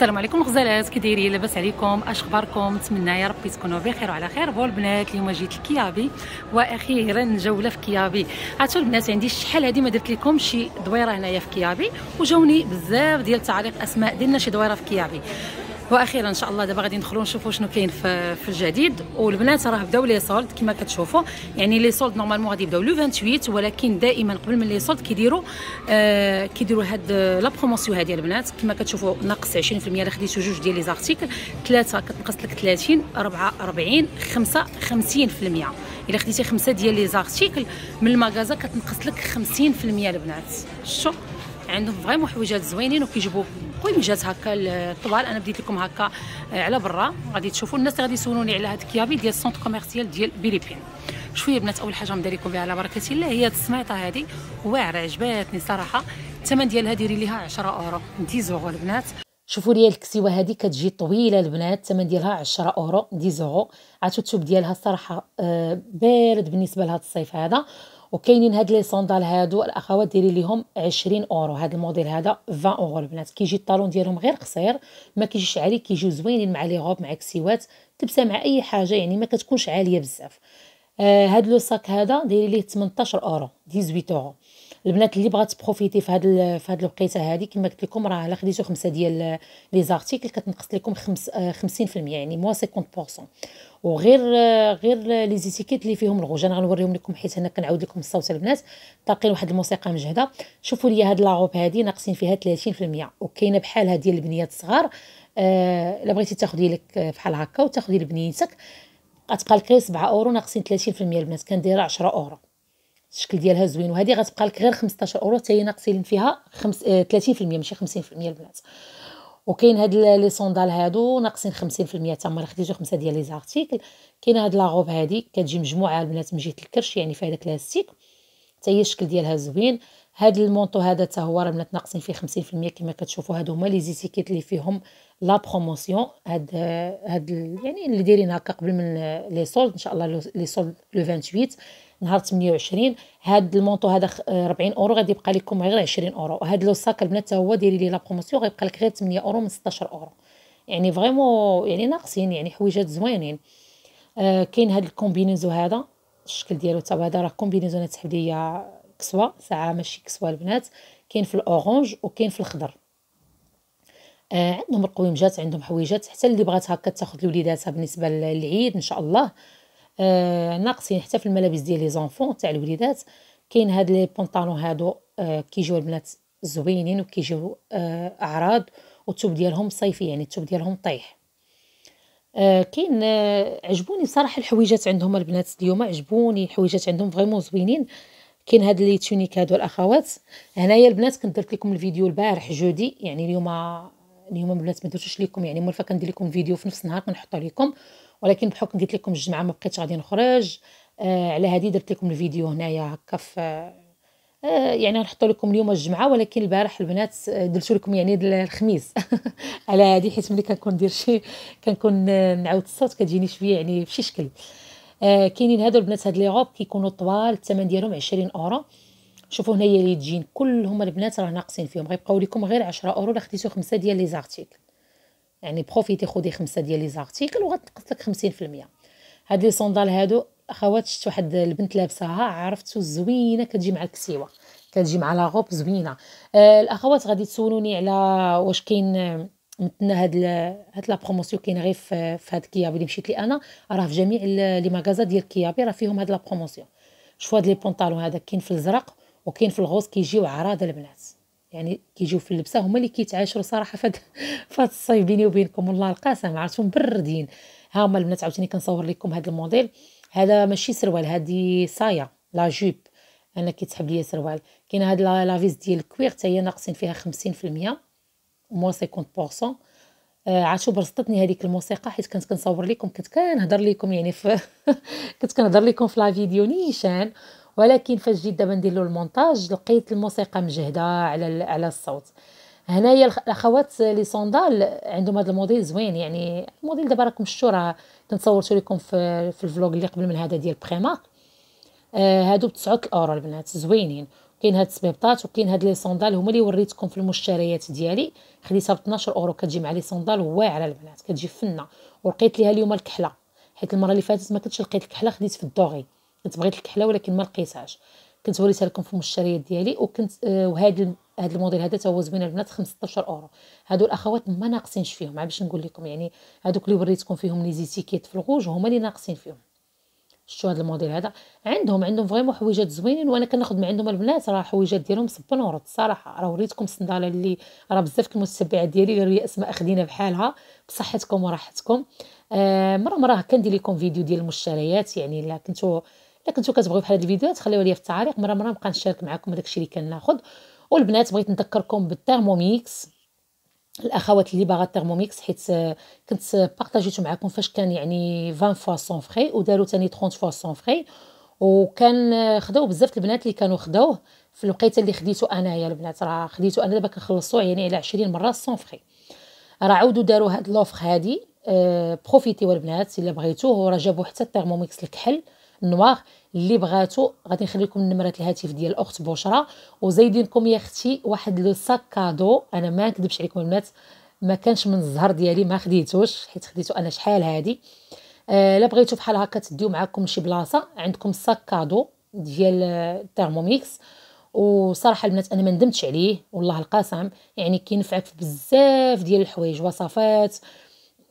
السلام عليكم غزالات كي دايرين لاباس عليكم اش اخباركم نتمنى يا ربي تكونوا بخير وعلى خير بول البنات اليوم جيت لكيابي واخيرا جوله في كيابي عرفتوا البنات عندي شحال هذه ما درت لكم شي دويره هنايا في كيابي وجاوني بزاف ديال التعاليق اسماء ديالنا شي دويره في كيابي واخيرا ان شاء الله دابا غادي ندخلوا نشوفوا شنو كاين في, في الجديد والبنات راه بداو لي سولد كما كتشوفوا يعني لي سولد نورمالمون غادي يبداو لو 28 ولكن دائما قبل من لي سولد كيديروا آه كيديروا هاد لا بروموسيون هادي البنات كما كتشوفوا ناقص 20% الا خديتوا جوج ديال لي زارتيكل ثلاثه كتنقص لك 30 4 40 5 50% الا خديتي خمسه ديال لي زارتيكل من المغازا كتنقص لك 50% البنات شو عندهم فريمون حويجات زوينين وكيجيبوا المهم جات هكا الطوال انا بديت لكم هكا آه، على برا غادي تشوفوا الناس اللي غادي يسولوني على هاد كيابي ديال السونتر كوميرسيال ديال بيليبين شويه بنات اول حاجه ندير لكم بها على بركه الله هي هاد السميطه هادي واعره عجباتني صراحه الثمن ديالها ديري ليها 10 اورو 10 اورو البنات شوفوا لي الكسيوه هذه كتجي طويله البنات الثمن ديالها 10 اورو 10 اورو عاد الثوب ديالها صراحه آه، بارد بالنسبه لهذا الصيف هذا وكاينين هاد لي صندال هادو الاخوات ديري ليهم 20 اورو هاد الموديل هذا 20 اورو البنات كيجي الطالون ديالهم غير قصير ما كيجيش عالي كيجيو زوينين مع لي غوب مع كسيوات تلبسها مع اي حاجه يعني ما كتكونش عاليه بزاف آه هاد لو ساك هذا ديري ليه 18 اورو 18 اورو البنات اللي بغات بروفيتي في هاد في هاد الوقيته هادي كما قلت لكم راه الا خديتو خمسه ديال لي زارتيكل كتنقص لكم 50% آه، يعني موا 50% وغير غير لي زيتيكيت اللي فيهم الغوج انا غنوريهم لكم حيت انا كنعاود لكم الصوت البنات تاقين واحد الموسيقى مجهده شوفوا لي هاد لاغوب هادي ناقصين فيها 30% وكاينه بحالها ديال البنيات الصغار آه، الا آه بغيتي تاخذي لك بحال هكا وتاخذي لبنيتك غتبقى لك غير 7 اورو ناقصين 30% البنات كنديرها 10 اورو الشكل ديالها زوين وهذه غتبقى لك غير 15 اورو حتى هي ناقصين فيها 5 30% آه، ماشي 50% البنات وكاين هاد لي صوندال هادو ناقصين 50% تما الا خديتو خمسه ديال لي زارتيكل كاين هاد لاغوب هادي كتجي مجموعه البنات من جهه الكرش يعني في هذاك لاستيك حتى هي الشكل ديالها زوين هاد المونطو هذا حتى هو راه بنات ناقصين فيه 50% كما كتشوفوا هادو هما لي زيتيكيت اللي فيهم لا بروموسيون هاد هاد يعني اللي دايرين هكا قبل من لي سولد ان شاء الله لي سولد لو 28 نهار 28 هاد المونطو هذا 40 اورو غادي يبقى لكم غير 20 اورو وهاد لو ساك البنات حتى هو دايرين ليه لا بروموسيون غيبقى لك غير 8 اورو من 16 اورو يعني فريمون يعني ناقصين يعني حويجات زوينين آه كاين هاد الكومبينيزو هذا الشكل ديالو حتى هذا راه كومبينيزونات حبليه كسوه ساعه ماشي كسوه البنات كاين في الاورانج وكاين في الخضر آه عندهم القويمجات عندهم حويجات حتى اللي بغات هكا تاخذ لوليداتها بالنسبه للعيد ان شاء الله آه ناقصين حتى في الملابس ديال لي زونفون تاع الوليدات كاين هاد لي بونطالون هادو آه كيجيو البنات زوينين وكيجيو آه اعراض والثوب ديالهم صيفي يعني الثوب ديالهم طيح آه كاين آه عجبوني بصراحه الحويجات عندهم البنات اليوم عجبوني الحويجات عندهم فريمون زوينين كاين هاد لي تونيك هادو الاخوات هنايا البنات كنت درت لكم الفيديو البارح جودي يعني اليوم اليوم البنات ما درتوش لكم يعني مولفه كندير لكم فيديو في نفس النهار كنحطو لكم ولكن بحكم قلت لكم الجمعه ما بقيتش غادي نخرج آه على هذه درت لكم الفيديو هنايا هكا ف آه يعني غنحطو لكم اليوم الجمعه ولكن البارح البنات آه، درت لكم يعني الخميس على هذه حيت ملي كنكون ندير شي كنكون نعاود الصوت كتجيني شويه يعني بشي شكل آه، كاينين هادو البنات هاد لي غوب كيكونوا طوال الثمن ديالهم 20 اورو شوفوا هنايا لي جين كلهم البنات راه ناقصين فيهم غيبقاو لكم غير 10 اورو الا خديتو خمسه ديال لي زارتيكل يعني بروفيتي خدي خمسه ديال لي زارتيكل وغتنقص لك 50% هاد لي صوندال هادو اخوات شفت واحد البنت لابساها عرفتو زوينه كتجي مع الكسيوه كتجي مع لا غوب زوينه آه الاخوات غادي تسولوني على واش كاين آه، عندنا هاد هاد لا بروموسيون كاين غير في, في هاد كيابي اللي مشيت لي انا راه في جميع لي ماغازا ديال كيابي راه فيهم هاد لا بروموسيون شوف هاد لي بونطالون هذا كاين في الزرق وكاين في الغوز كيجيو عراض البنات يعني كيجيو في اللبسه هما اللي كيتعاشروا صراحه فهاد فهاد الصيف بيني وبينكم والله القاسم عرفتهم بردين ها هما البنات عاوتاني كنصور لكم هاد الموديل هذا ماشي سروال هادي سايا لا جوب انا كيتحب ليا سروال كاين هاد لا فيز ديال الكوير حتى هي ناقصين فيها 50% موان 50% آه، شو برصتني هذيك الموسيقى حيت كنت كنصور لكم كنت كنهضر لكم يعني في كنت كنهضر لكم في لا فيديو نيشان ولكن فاش جيت دابا ندير له المونتاج لقيت الموسيقى مجهده على على الصوت هنايا الاخوات لي صوندال عندهم هذا الموديل زوين يعني الموديل دابا راكم شفتوا راه كنت لكم في في الفلوغ اللي قبل من هذا ديال بريمارك آه هادو ب 9 اورو البنات زوينين كاين هاد السبيبطات وكاين هاد لي صوندال هما اللي وريتكم في المشتريات ديالي خديتها ب 12 اورو كتجي مع لي صوندال واعره البنات كتجي فنه ولقيت ليها اليوم الكحله حيت المره اللي فاتت ما كنتش لقيت الكحله خديت في الدوغي كنت بغيت الكحله ولكن ما لقيتهاش كنت وريتها لكم في المشتريات ديالي وكنت آه، وهاد هاد الموديل هذا هو زوين البنات 15 اورو هادو الاخوات ما ناقصينش فيهم باش نقول لكم يعني هادوك اللي وريتكم فيهم لي زيتيكيت في الغوج هما اللي ناقصين فيهم شفتوا هذا الموديل هذا عندهم عندهم فريمون حويجات زوينين وانا كناخذ من عندهم البنات راه حويجات ديالهم سبنورت الصراحه راه وريتكم الصنداله اللي راه بزاف المتبعات ديالي اللي الياس ما اخدينا بحالها بصحتكم وراحتكم آه مره مره كندير لكم فيديو ديال المشتريات يعني الا كنتو الا كنتو كتبغيو بحال هاد الفيديوهات خليوها ليا في التعليق مره مره نبقى نشارك معكم داكشي اللي كناخذ والبنات بغيت نذكركم بالترموميكس الاخوات اللي باغا الترموميكس حيت آه، كنت بارطاجيتو معكم فاش كان يعني 20 فوا سون فري وداروا ثاني 30 فوا سون فري وكان آه، خداو بزاف البنات اللي كانوا خداوه في الوقيته اللي خديته انايا البنات راه خديته انا دابا كنخلصو يعني على 20 مره سون فري راه عاودوا داروا هاد لوفر هادي أه بروفيتيو البنات الا بغيتوه وراه جابوا حتى الترموميكس الكحل النواغ اللي بغاتو غادي نخلي لكم نمره الهاتف ديال اخت بشرى وزايدينكم يا اختي واحد لو ساك كادو انا ما نكذبش عليكم البنات ما كانش من الزهر ديالي ما خديتوش حيت خديتو انا شحال هادي الا آه بغيتو بحال هكا تديو معاكم شي بلاصه عندكم ساك كادو ديال تhermomix وصراحه البنات انا ما ندمتش عليه والله القاسم يعني كينفعك في بزاف ديال الحوايج وصفات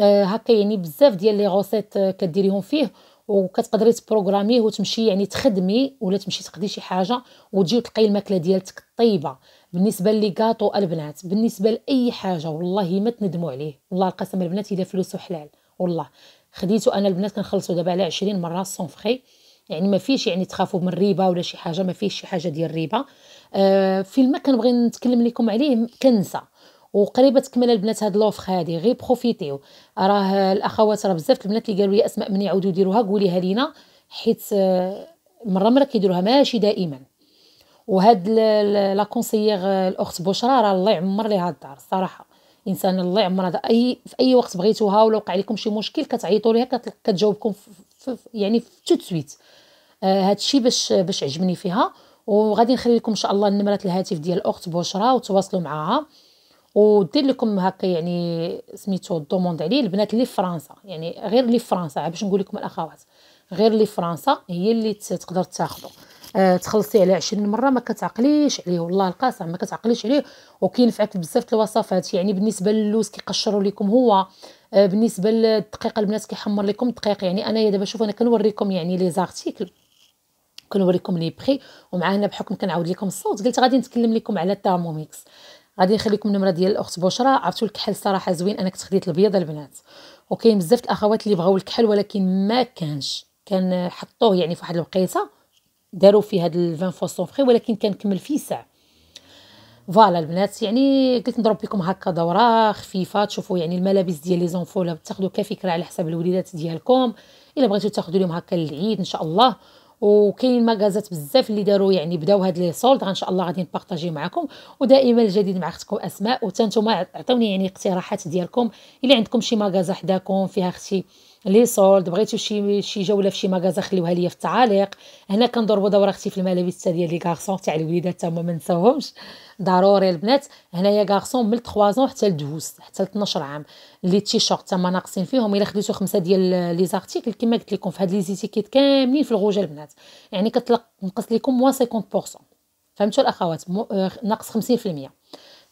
آه هكا يعني بزاف ديال لي غوسيت آه، كديريهم فيه وكتقدري تبروغراميه وتمشي يعني تخدمي ولا تمشي تقدي شي حاجه وتجي وتلقاي الماكله ديالتك طيبه بالنسبه لي كاطو البنات بالنسبه لاي حاجه والله ما تندموا عليه والله القسم البنات الا فلوسو حلال والله خديتو انا البنات كنخلصو دابا على 20 مره سون فخي يعني ما فيش يعني تخافوا من الربا ولا شي حاجه ما فيش شي حاجه ديال الربا آه فيلم كنبغي نتكلم لكم عليه كنسه وقريبه تكمل البنات هاد لوفخ هادي غير بروفيتيو راه الاخوات راه بزاف البنات اللي قالوا لي اسماء من يعاودوا يديروها قوليها لينا حيت آه، مره مره كيديروها ماشي دائما وهاد لا كونسيير آه، الاخت بشرى راه الله يعمر ليها الدار الصراحه انسان الله يعمرها اي في اي وقت بغيتوها ولا وقع لكم شي مشكل كتعيطوا ليها كتجاوبكم يعني تو سويت آه، هاد الشيء باش باش عجبني فيها وغادي نخلي لكم ان شاء الله نمره الهاتف ديال الاخت بشرى وتواصلوا معاها ودير لكم هكا يعني سميتو دوموند عليه البنات اللي في فرنسا يعني غير اللي في فرنسا باش نقول لكم الاخوات غير اللي في فرنسا هي اللي تقدر تاخذه آه تخلصي على 20 مره ما كتعقليش عليه والله القاسم ما كتعقليش عليه وكينفعك بزاف الوصفات يعني بالنسبه للوز كيقشروا لكم هو آه بالنسبه للدقيق البنات كيحمر لكم الدقيق يعني انايا دابا شوف انا كنوريكم يعني لي زارتيكل كنوريكم لي بري ومع هنا بحكم كنعاود لكم الصوت قلت غادي نتكلم لكم على آه غادي نخليكم النمره ديال الاخت بشرى عرفتوا الكحل صراحه زوين كنت خديت البيض البنات وكاين بزاف الاخوات اللي بغاو الكحل ولكن ما كانش كان حطوه يعني في واحد الوقيته داروا فيه هذا الفان فوسون فخي ولكن كان كمل فيه ساعه فوالا البنات يعني قلت نضرب بكم هكا دوره خفيفه تشوفوا يعني الملابس ديال لي زونفو تاخذوا كفكره على حساب الوليدات ديالكم الا بغيتو تاخذوا لهم هكا للعيد ان شاء الله وكاين مغازات بزاف اللي داروا يعني بداو هاد لي سولد ان شاء الله غادي نبارطاجي معكم ودائما الجديد مع اختكم اسماء وتا نتوما عطيوني يعني اقتراحات ديالكم الا عندكم شي مغازه حداكم فيها اختي لي سولد بغيتو شي شي جوله فشي مغازا خليوها ليا في التعاليق هنا كنضربوا دوره اختي في الملابس تاع ديال لي غارسون تاع الوليدات تما ما نساوهمش ضروري البنات هنايا غارسون من 3 حتى لدوز حتى 12 عام لي تيشورت تما ناقصين فيهم الا خديتو خمسه ديال لي زارتيكل كما قلت لكم في هاد لي زيتيكيت كاملين في الغوجه البنات يعني كتلق نقص لكم موان 50% فهمتوا الاخوات آه، ناقص 50%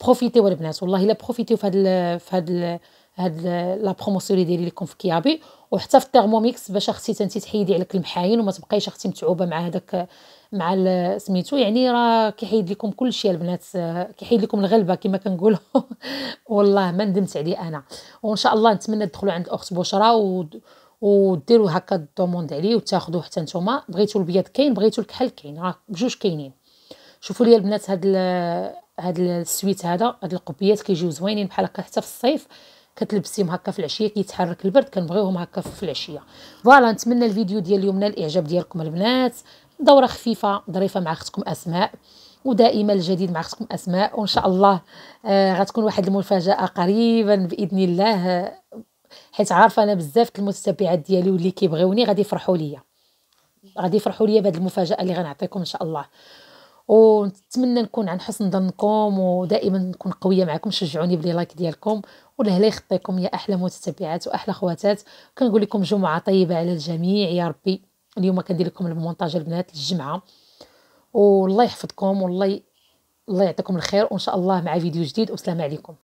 بروفيتيو البنات والله الا بروفيتيو في هاد في هاد هاد لا بروموسيون اللي دايرين لكم في كيابي وحتى في الثيرموميكس باش اختي انت تحيدي عليك المحاين وما تبقايش اختي متعوبه مع هذاك مع سميتو يعني راه كيحيد لكم كل شيء البنات كيحيد لكم الغلبه كما كنقولوا والله ما ندمت عليه انا وان شاء الله نتمنى تدخلوا عند الاخت بشرى و وديروا هكا الدوموند عليه وتاخذوا حتى نتوما بغيتو البيض كاين بغيتو الكحل كاين راه بجوج كاينين شوفوا لي البنات هاد ال... هاد السويت هذا هاد القبيات كيجيو زوينين بحال هكا حتى في الصيف كتلبسيهم هكا في العشيه كيتحرك البرد كنبغيوهم هكا في العشيه فوالا نتمنى الفيديو ديال اليوم نال الاعجاب ديالكم البنات دوره خفيفه ظريفه مع اختكم اسماء ودائما الجديد مع اختكم اسماء وان شاء الله آه غتكون واحد المفاجاه قريبا باذن الله حيت عارفه انا بزاف المتبعات ديالي واللي كيبغيوني غادي يفرحوا ليا غادي يفرحوا ليا بهذه المفاجاه اللي غنعطيكم ان شاء الله ونتمنى نكون عن حسن ظنكم ودائما نكون قويه معكم شجعوني بلي لايك ديالكم والله لا يخطيكم يا احلى متتبعات واحلى خواتات كنقول لكم جمعه طيبه على الجميع يا ربي اليوم كندير لكم المونتاج البنات الجمعه والله يحفظكم والله الله يعطيكم الخير وان شاء الله مع فيديو جديد والسلام عليكم